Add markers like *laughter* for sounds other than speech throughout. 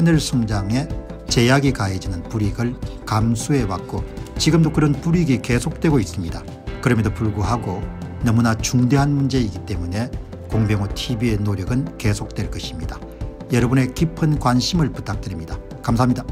하늘 성장에 제약이 가해지는 불이익을 감수해왔고 지금도 그런 불이익이 계속되고 있습니다. 그럼에도 불구하고 너무나 중대한 문제이기 때문에 공병호 TV의 노력은 계속될 것입니다. 여러분의 깊은 관심을 부탁드립니다. 감사합니다.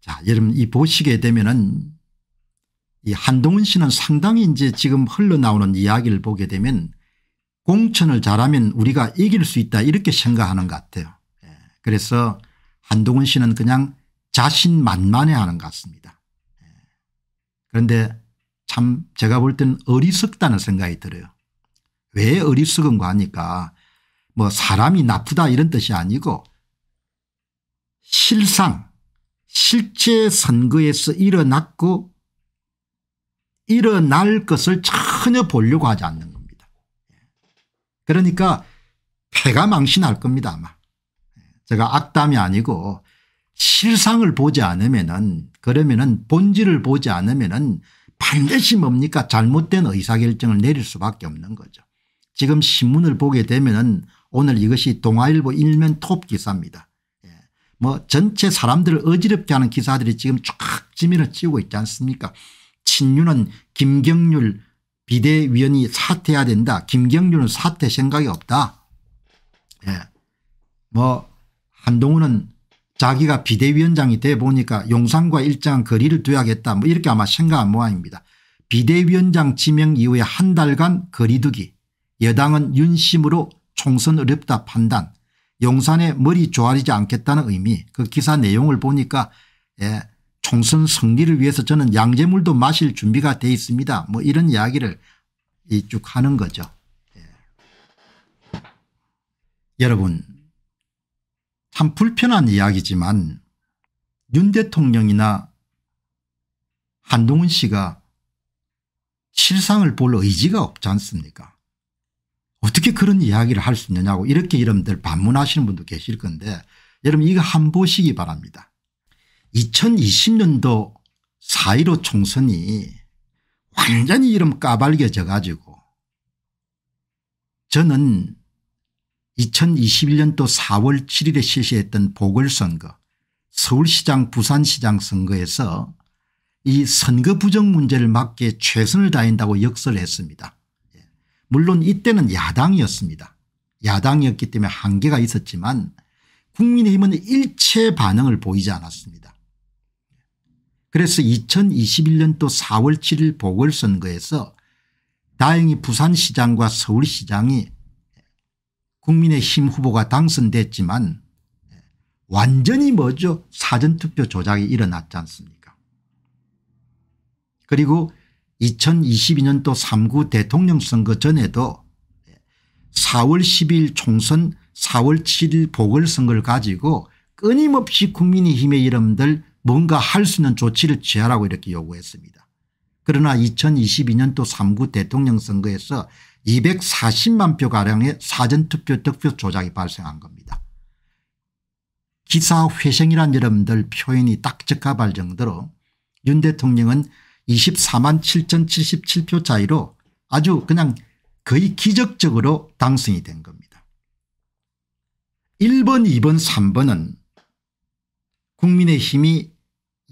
자, 여러분 이 보시게 되면은 이 한동훈 씨는 상당히 이제 지금 흘러나오는 이야기를 보게 되면 공천을 잘하면 우리가 이길 수 있다 이렇게 생각하는 것 같아요. 예. 그래서 한동훈 씨는 그냥 자신 만만해 하는 것 같습니다. 예. 그런데 참 제가 볼 때는 어리석다는 생각이 들어요. 왜어리석은거 하니까 뭐 사람이 나쁘다 이런 뜻이 아니고 실상 실제 선거에서 일어났고 일어날 것을 전혀 보려고 하지 않는 그러니까 폐가 망신할 겁니다 아마. 제가 악담이 아니고 실상을 보지 않으면은 그러면은 본질을 보지 않으면은 반드시 뭡니까 잘못된 의사결정을 내릴 수밖에 없는 거죠. 지금 신문을 보게 되면은 오늘 이것이 동아일보 일면 톱 기사입니다. 예. 뭐 전체 사람들을 어지럽게 하는 기사들이 지금 쫙 지면을 치우고 있지 않습니까 친윤은 김경률 비대위원이 사퇴해야 된다. 김경준은 사퇴 생각이 없다. 예. 뭐 한동훈은 자기가 비대위원장이 돼 보니까 용산과 일정한 거리를 둬야겠다뭐 이렇게 아마 생각한 모양입니다. 비대위원장 지명 이후에 한 달간 거리두기 여당은 윤심으로 총선 어렵다 판단 용산에 머리 조아리지 않겠다는 의미 그 기사 내용을 보니까 예, 총선 승리를 위해서 저는 양재물도 마실 준비가 돼 있습니다. 뭐 이런 이야기를 쭉 하는 거죠. 예. 여러분 참 불편한 이야기지만 윤 대통령이나 한동훈 씨가 실상을 볼 의지가 없지 않습니까 어떻게 그런 이야기를 할 수 있느냐고 이렇게 여러분들 반문하시는 분도 계실 건데 여러분 이거 한 보시기 바랍니다. 2020년도 4.15 총선이 완전히 이름 까발겨져 가지고 저는 2021년도 4월 7일에 실시했던 보궐선거 서울시장 부산시장 선거에서 이 선거 부정 문제를 막기에 최선을 다한다고 역설을 했습니다. 예. 물론 이때는 야당이었습니다. 야당이었기 때문에 한계가 있었지만 국민의힘은 일체 반응을 보이지 않았습니다. 그래서 2021년 도 4월 7일 보궐선거에서 다행히 부산시장과 서울시장이 국민의힘 후보가 당선됐지만 완전히 뭐죠 사전투표 조작이 일어났지 않습니까 그리고 2022년도 3구 대통령 선거 전에도 4월 10일 총선 4월 7일 보궐선거를 가지고 끊임없이 국민의힘의 이름들 뭔가 할 수 있는 조치를 취하라고 이렇게 요구했습니다. 그러나 2022년도 3구 대통령 선거에서 240만 표가량의 사전투표 득표 조작이 발생한 겁니다. 기사 회생이란 여러분들 표현이 딱 적합할 정도로 윤 대통령은 24만 7천7 7표 차이로 아주 그냥 거의 기적적으로 당선이 된 겁니다. 1번 2번 3번은 국민의힘이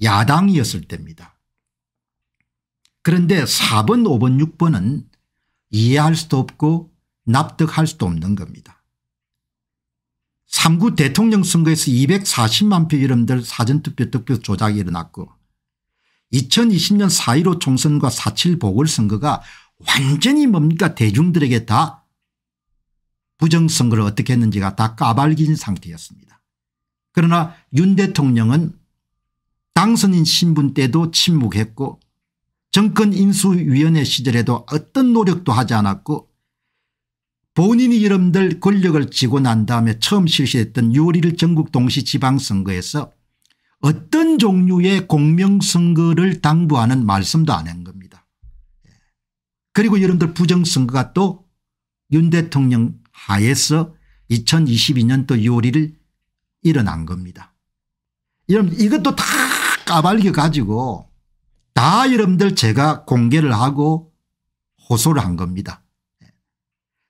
야당이었을 때입니다. 그런데 4번 5번 6번은 이해할 수도 없고 납득할 수도 없는 겁니다. 3구 대통령 선거에서 240만 표 이름들 사전투표 득표 조작이 일어났고 2020년 4.15 총선과 4.7 보궐선거가 완전히 뭡니까 대중들에게 다 부정선거를 어떻게 했는지가 다 까발긴 상태였습니다. 그러나 윤 대통령은 당선인 신분 때도 침묵했고 정권인수위원회 시절에도 어떤 노력도 하지 않았고 본인이 여러분들 권력을 쥐고 난 다음에 처음 실시했던 6월 1 전국 동시지방선거에서 어떤 종류의 공명선거를 당부하는 말씀도 안 한 겁니다. 예. 그리고 여러분들 부정선거가 또 윤 대통령 하에서 2 0 2 2년또 6월 1일 일어난 겁니다. 여러분 이것도 다 까발려 가지고 다 여러분들 제가 공개를 하고 호소를 한 겁니다.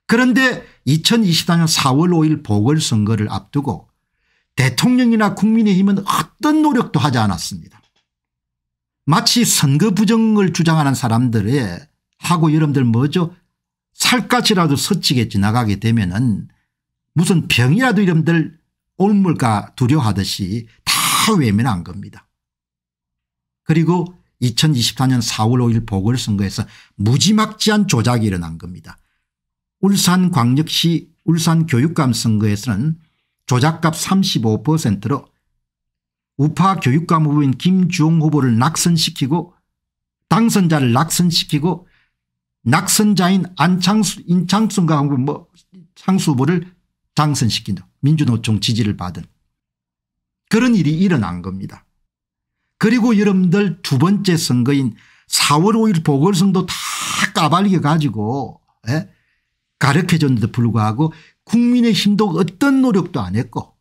그런데 2024년 4월 5일 보궐선거를 앞두고 대통령이나 국민의힘은 어떤 노력도 하지 않았습니다. 마치 선거 부정을 주장하는 사람들의 하고 여러분들 뭐죠 살갗이라도 스치게 지나가게 되면 은 무슨 병이라도 여러분들 옮물까 두려워하듯이 다 외면한 겁니다. 그리고 2024년 4월 5일 보궐선거에서 무지막지한 조작이 일어난 겁니다. 울산광역시 울산교육감 선거에서는 조작값 35%로 우파 교육감 후보인 김주홍 후보를 낙선시키고 당선자를 낙선시키고 낙선자인 안창수 인창순과 뭐 창수 후보를 당선시킨다. 민주노총 지지를 받은 그런 일이 일어난 겁니다. 그리고 여러분들 두 번째 선거인 4월 5일 보궐선도 다까발리게 가지고 예? 가르쳐줬는데 불구하고 국민의힘도 어떤 노력도 안 했고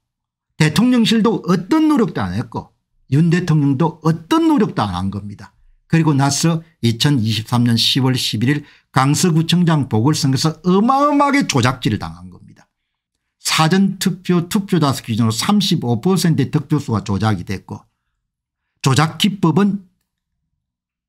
대통령실도 어떤 노력도 안 했고 윤 대통령도 어떤 노력도 안 한 겁니다. 그리고 나서 2023년 10월 11일 강서구청장 보궐선거에서 어마어마하게 조작질을 당한 겁니다. 사전투표 투표자 수 기준으로 35%의 득표수가 조작이 됐고 조작 기법은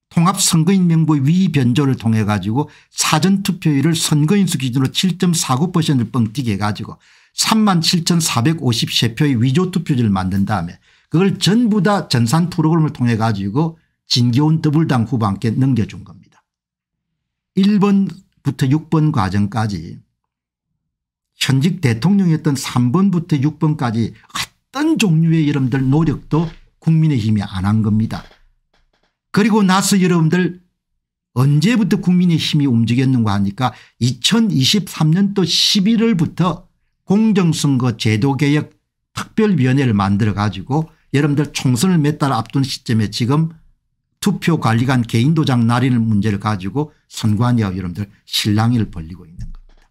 통합선거인명부 위변조를 통해 가지고 사전투표율을 선거인수 기준으로 7.49%를 뻥튀기 해가지고 37,453표의 위조투표지를 만든 다음에 그걸 전부 다 전산 프로그램을 통해 가지고 진교훈 더블당 후보한테 넘겨준 겁니다. 1번부터 6번 과정까지 현직 대통령이었던 3번부터 6번까지 어떤 종류의 여러분들 노력도 국민의힘이 안 한 겁니다. 그리고 나서 여러분들 언제부터 국민의힘이 움직였는가 하니까 2023년도 11월부터 공정선거 제도개혁 특별위원회를 만들어 가지고 여러분들 총선을 몇 달 앞둔 시점에 지금 투표관리관 개인도장 날인 문제를 가지고 선관위와 여러분들 실랑이를 벌리고 있는 겁니다.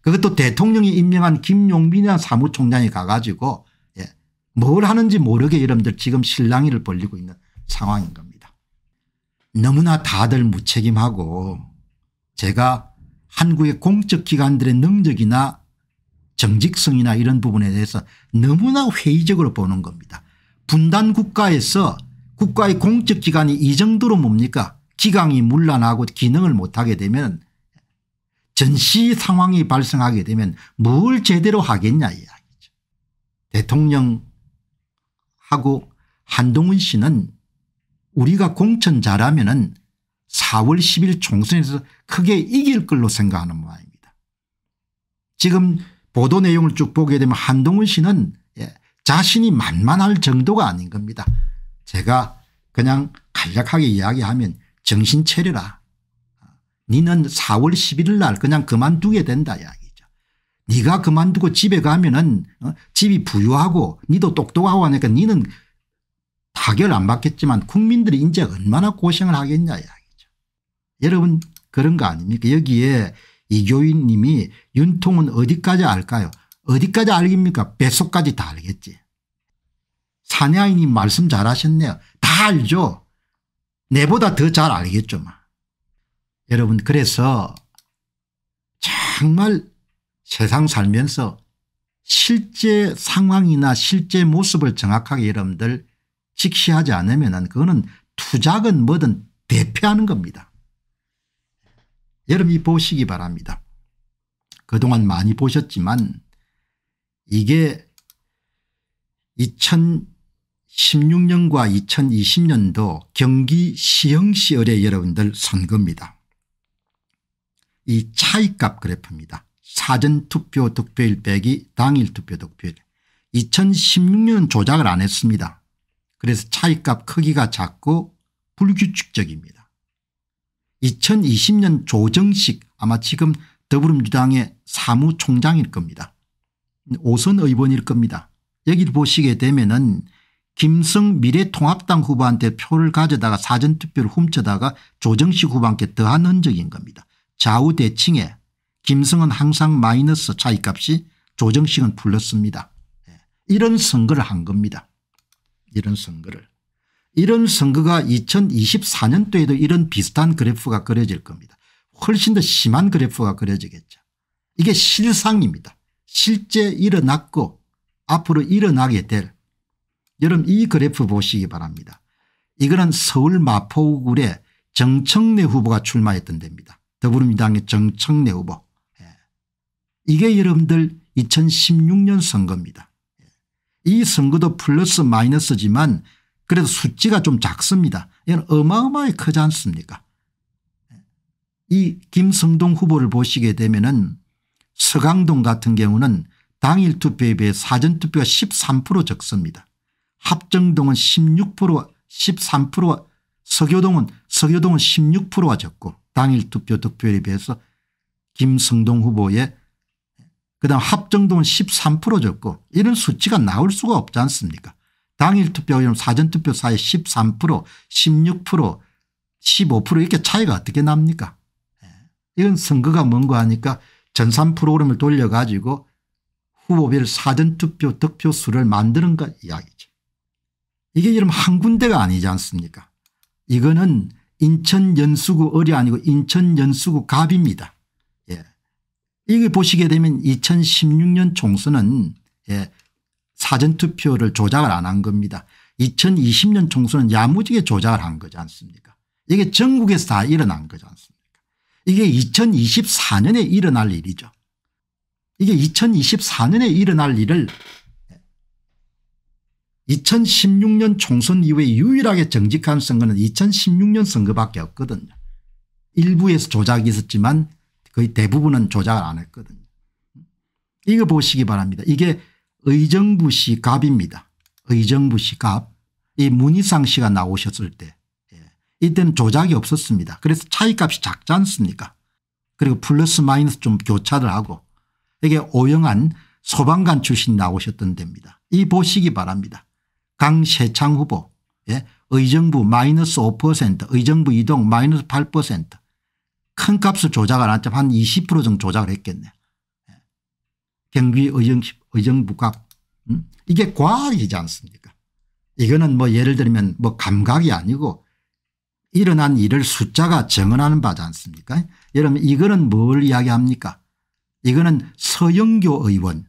그것도 대통령이 임명한 김용민이나 사무총장이 가가지고 뭘 하는지 모르게 여러분들 지금 실랑이를 벌리고 있는 상황인 겁니다. 너무나 다들 무책임하고 제가 한국의 공적 기관들의 능력이나 정직성이나 이런 부분에 대해서 너무나 회의적으로 보는 겁니다. 분단 국가에서 국가의 공적 기관이 이 정도로 뭡니까 기강이 물러나고 기능을 못하게 되면 전시 상황이 발생하게 되면 뭘 제대로 하겠냐 이야기죠. 대통령 하고 한동훈 씨는 우리가 공천 잘하면 은 4월 10일 총선에서 크게 이길 걸로 생각하는 모양입니다. 지금 보도 내용을 쭉 보게 되면 한동훈 씨는 예, 자신이 만만할 정도가 아닌 겁니다. 제가 그냥 간략하게 이야기하면 정신 차려라. 아, 니는 4월 11일 날 그냥 그만두게 된다 이야기. 네가 그만두고 집에 가면은 어? 집이 부유하고 니도 똑똑하고 하니까 니는 타결 안 받겠지만 국민들이 이제 얼마나 고생을 하겠냐 이야기죠. 여러분 그런 거 아닙니까 여기에 이교인 님이 윤통은 어디까지 알까요 어디까지 알깁니까 뱃속까지 다 알겠지. 사내아이님 말씀 잘하셨네요. 다 알죠. 내보다 더 잘 알겠죠. 여러분 그래서 정말 세상 살면서 실제 상황이나 실제 모습을 정확하게 여러분들 직시하지 않으면 그거는 투자은 뭐든 대표하는 겁니다. 여러분이 보시기 바랍니다. 그동안 많이 보셨지만 이게 2016년과 2020년도 경기 시흥시의 여러분들 선거입니다. 이 차이값 그래프입니다. 사전투표 득표일 빼기 당일 투표 득표일 2016년 조작을 안 했습니다. 그래서 차이값 크기가 작고 불규칙적입니다. 2020년 조정식 아마 지금 더불어민주당의 사무총장일 겁니다. 오선 의원일 겁니다. 여기를 보시게 되면 은 김성 미래통합당 후보한테 표를 가져다가 사전투표를 훔쳐다가 조정식 후보한테 더한 흔적인 겁니다. 좌우대칭에 김승은 항상 마이너스 차이값이 조정식은 플러습니다 예. 이런 선거를 한 겁니다. 이런 선거를. 이런 선거가 2024년도에도 이런 비슷한 그래프가 그려질 겁니다. 훨씬 더 심한 그래프가 그려지겠죠. 이게 실상입니다. 실제 일어났고 앞으로 일어나게 될 여러분 이 그래프 보시기 바랍니다. 이거는 서울 마포구에 정청래 후보가 출마했던 데입니다. 더불어민주당의 정청래 후보. 이게 여러분들 2016년 선거입니다. 이 선거도 플러스 마이너스지만 그래도 수지가좀 작습니다. 이건 어마어마하게 크지 않습니까 이 김성동 후보를 보시게 되면 은 서강동 같은 경우는 당일 투표에 비해 사전투표가 13% 적습니다. 합정동은 16% 13% 서교동은 서교동은 16%가 적고 당일 투표 득표율에 비해서 김성동 후보의 그다음 합정동은 13%적고 이런 수치가 나올 수가 없지 않습니까 당일 투표 사전투표 사이 13% 16% 15% 이렇게 차이가 어떻게 납니까 예. 이건 선거가 뭔가 하니까 전산 프로그램을 돌려가지고 후보별 사전투표 득표수를 만드는 것 이야기죠. 이게 이름 한 군데가 아니지 않습니까 이거는 인천 연수구 을이 아니고 인천 연수구 갑입니다. 이게 보시게 되면 2016년 총선은 예, 사전투표를 조작을 안 한 겁니다. 2020년 총선은 야무지게 조작을 한 거지 않습니까 이게 전국에서 다 일어난 거지 않습니까 이게 2024년에 일어날 일이죠. 이게 2024년에 일어날 일을 2016년 총선 이후에 유일하게 정직한 선거는 2016년 선거밖에 없거든요. 일부에서 조작이 있었지만 거의 대부분은 조작을 안 했거든요. 이거 보시기 바랍니다. 이게 의정부시 갑입니다. 의정부시 갑. 이 문희상 씨가 나오셨을 때 예, 이때는 조작이 없었습니다. 그래서 차이값이 작지 않습니까 그리고 플러스 마이너스 좀 교차를 하고 이게 오영한 소방관 출신 나오셨던 데입니다. 이 보시기 바랍니다. 강세창 후보 예? 의정부 마이너스 5% 의정부 이동 마이너스 큰 값을 조작 안 했지만 한 20% 정도 조작을 했겠네. 예. 경비 의정, 의정부각. 음? 이게 과학이지 않습니까? 이거는 뭐 예를 들면 뭐 감각이 아니고 일어난 일을 숫자가 정언하는 바지 않습니까? 여러분 이거는 뭘 이야기합니까? 이거는 서영교 의원,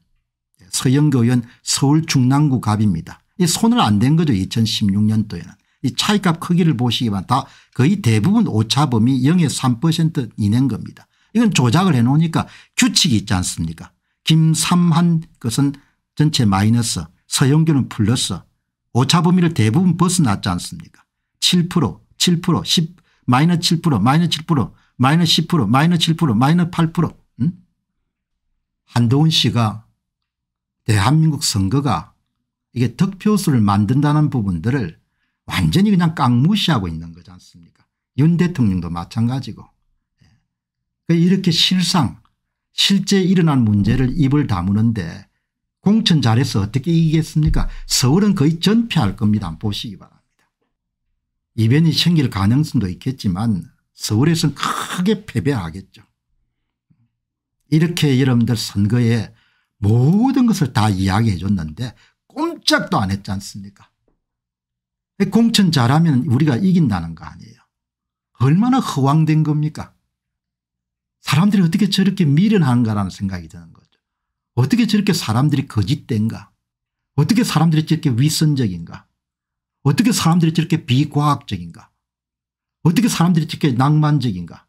예, 서영교 의원 서울 중랑구 갑입니다. 이 손을 안 댄 거죠 2016년도에는. 이 차이값 크기를 보시기만 다 거의 대부분 오차범위 0에3% 이낸 겁니다. 이건 조작을 해놓으니까 규칙이 있지 않습니까 김삼한 것은 전체 마이너스 서영규는 플러스 오차범위를 대부분 벗어났지 않습니까 7% 7% 10 마이너스 7% 마이너스 7% 마이너스 10% 마이너스 7% 마이너스 8% 음? 한동훈 씨가 대한민국 선거가 이게 득표수를 만든다는 부분들을 완전히 그냥 깡무시하고 있는 거지 않습니까 윤 대통령도 마찬가지고 예. 그 이렇게 실상 실제 일어난 문제를 입을 다무는데 공천 잘해서 어떻게 이기겠습니까 서울은 거의 전폐할 겁니다 보시기 바랍니다 이변이 생길 가능성도 있겠지만 서울에서는 크게 패배하겠죠 이렇게 여러분들 선거에 모든 것을 다 이야기해 줬는데 꼼짝도 안 했지 않습니까 공천 잘하면 우리가 이긴다는 거 아니에요. 얼마나 허황된 겁니까? 사람들이 어떻게 저렇게 미련한가라는 생각이 드는 거죠. 어떻게 저렇게 사람들이 거짓된가? 어떻게 사람들이 저렇게 위선적인가? 어떻게 사람들이 저렇게 비과학적인가? 어떻게 사람들이 저렇게 낭만적인가?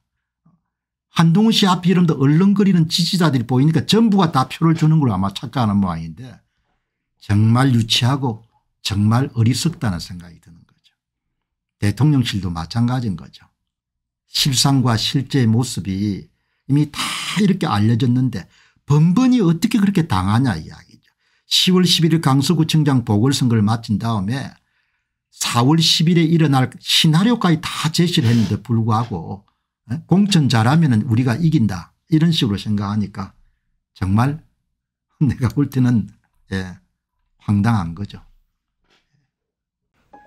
한동훈 씨 앞에 이런 얼렁거리는 지지자들이 보이니까 전부가 다 표를 주는 걸 아마 착각하는 모양인데 정말 유치하고 정말 어리석다는 생각이 대통령실도 마찬가지인 거죠. 실상과 실제의 모습이 이미 다 이렇게 알려졌는데 번번이 어떻게 그렇게 당하냐 이야기죠. 10월 11일 강서구청장 보궐선거를 마친 다음에 4월 10일에 일어날 시나리오까지 다 제시를 했는데 불구하고 예? 공천 잘하면 우리가 이긴다 이런 식으로 생각하니까 정말 *laughs* 내가 볼 때는 예, 황당한 거죠.